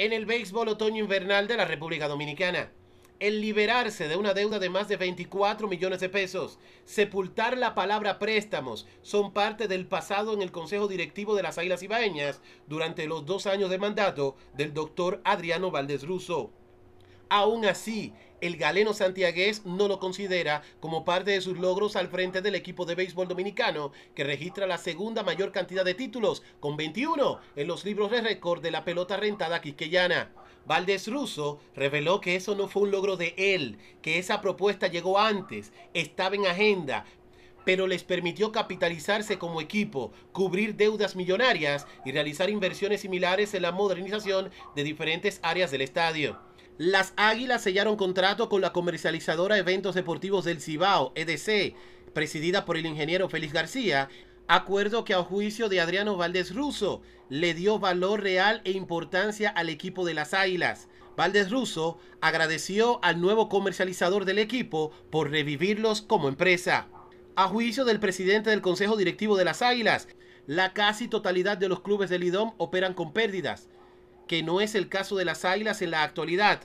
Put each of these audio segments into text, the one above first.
en el béisbol otoño-invernal de la República Dominicana. El liberarse de una deuda de más de 24 millones de pesos, sepultar la palabra préstamos, son parte del pasado en el Consejo Directivo de las Águilas Ibaeñas durante los dos años de mandato del doctor Adriano Valdés Russo. Aún así, el galeno santiaguez no lo considera como parte de sus logros al frente del equipo de béisbol dominicano, que registra la segunda mayor cantidad de títulos, con 21, en los libros de récord de la pelota rentada quisqueyana. Valdés Russo reveló que eso no fue un logro de él, que esa propuesta llegó antes, estaba en agenda, pero les permitió capitalizarse como equipo, cubrir deudas millonarias y realizar inversiones similares en la modernización de diferentes áreas del estadio. Las Águilas sellaron contrato con la comercializadora Eventos Deportivos del Cibao, EDC, presidida por el ingeniero Félix García, acuerdo que a juicio de Adriano Valdés Russo le dio valor real e importancia al equipo de las Águilas. Valdés Russo agradeció al nuevo comercializador del equipo por revivirlos como empresa. A juicio del presidente del Consejo Directivo de las Águilas, la casi totalidad de los clubes del IDOM operan con pérdidas que no es el caso de las águilas en la actualidad.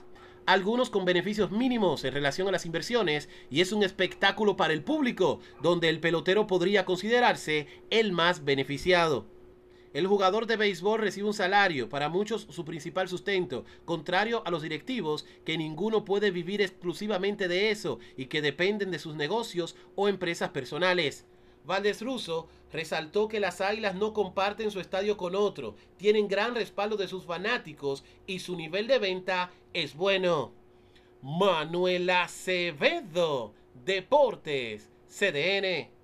Algunos con beneficios mínimos en relación a las inversiones y es un espectáculo para el público, donde el pelotero podría considerarse el más beneficiado. El jugador de béisbol recibe un salario, para muchos su principal sustento, contrario a los directivos, que ninguno puede vivir exclusivamente de eso y que dependen de sus negocios o empresas personales. Valdés Russo resaltó que las Águilas no comparten su estadio con otro, tienen gran respaldo de sus fanáticos y su nivel de venta es bueno. Manuel Acevedo, Deportes, CDN.